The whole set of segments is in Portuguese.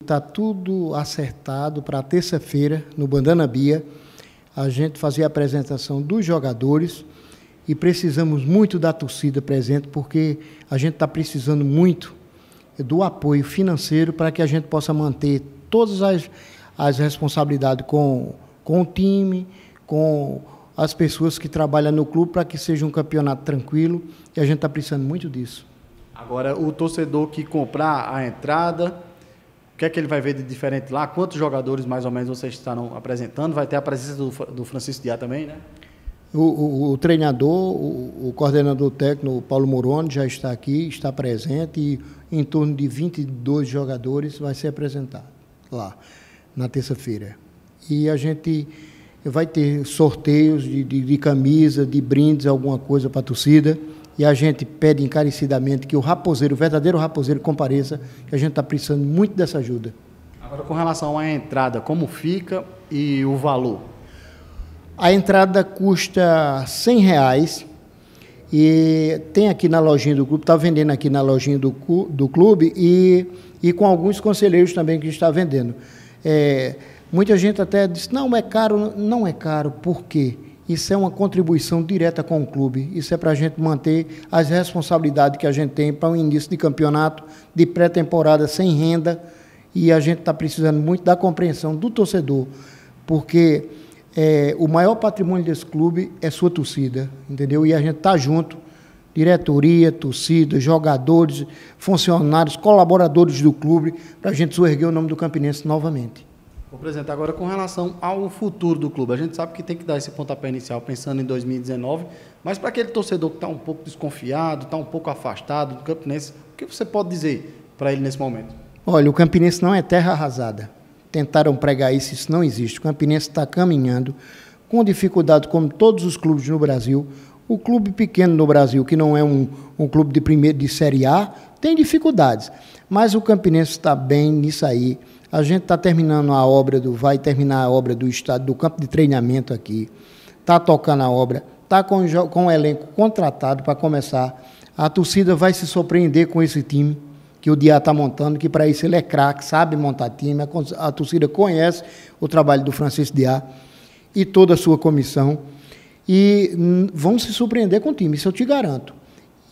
Está tudo acertado para terça-feira, no Bandana Bia, a gente fazer a apresentação dos jogadores e precisamos muito da torcida presente, porque a gente está precisando muito do apoio financeiro para que a gente possa manter todas as, as responsabilidades com, com o time, com as pessoas que trabalham no clube, para que seja um campeonato tranquilo e a gente está precisando muito disso. Agora, o torcedor que comprar a entrada que é que ele vai ver de diferente lá? Quantos jogadores mais ou menos vocês estarão apresentando? Vai ter a presença do, do Francisco Diá também, né? O, o, o treinador, o, o, coordenador técnico Paulo Moroni já está aqui, está presente e em torno de 22 jogadores vai ser apresentado lá na terça-feira. E a gente vai ter sorteios de, de, de camisa, de brindes, alguma coisa para a torcida e a gente pede encarecidamente que o raposeiro, o verdadeiro raposeiro, compareça, que a gente está precisando muito dessa ajuda. Agora, com relação à entrada, como fica e o valor? A entrada custa R$ reais e tem aqui na lojinha do clube, está vendendo aqui na lojinha do, do clube e, e com alguns conselheiros também que está vendendo. É, muita gente até diz, não, é caro, não é caro, por quê? Isso é uma contribuição direta com o clube. Isso é para a gente manter as responsabilidades que a gente tem para o um início de campeonato, de pré-temporada sem renda. E a gente está precisando muito da compreensão do torcedor, porque é, o maior patrimônio desse clube é sua torcida, entendeu? E a gente está junto, diretoria, torcida, jogadores, funcionários, colaboradores do clube, para a gente erguer o nome do Campinense novamente. Vou presidente, agora com relação ao futuro do clube, a gente sabe que tem que dar esse pontapé inicial pensando em 2019, mas para aquele torcedor que está um pouco desconfiado, está um pouco afastado do Campinense, o que você pode dizer para ele nesse momento? Olha, o Campinense não é terra arrasada. Tentaram pregar isso, isso não existe. O Campinense está caminhando com dificuldade, como todos os clubes no Brasil. O clube pequeno no Brasil, que não é um, um clube de primeiro de Série A, tem dificuldades, mas o Campinense está bem nisso aí. A gente está terminando a obra do, vai terminar a obra do estado, do campo de treinamento aqui. Está tocando a obra, está com, com o elenco contratado para começar. A torcida vai se surpreender com esse time que o Dia está montando, que para isso ele é craque, sabe montar time. A, a torcida conhece o trabalho do Francisco Diá e toda a sua comissão. E hum, vão se surpreender com o time, isso eu te garanto.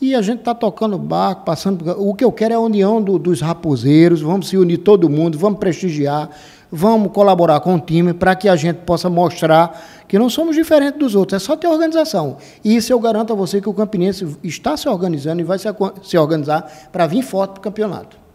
E a gente está tocando barco, passando. O que eu quero é a união do, dos raposeiros, vamos se unir todo mundo, vamos prestigiar, vamos colaborar com o time para que a gente possa mostrar que não somos diferentes dos outros, é só ter organização. E isso eu garanto a você que o Campinense está se organizando e vai se, se organizar para vir forte para o campeonato.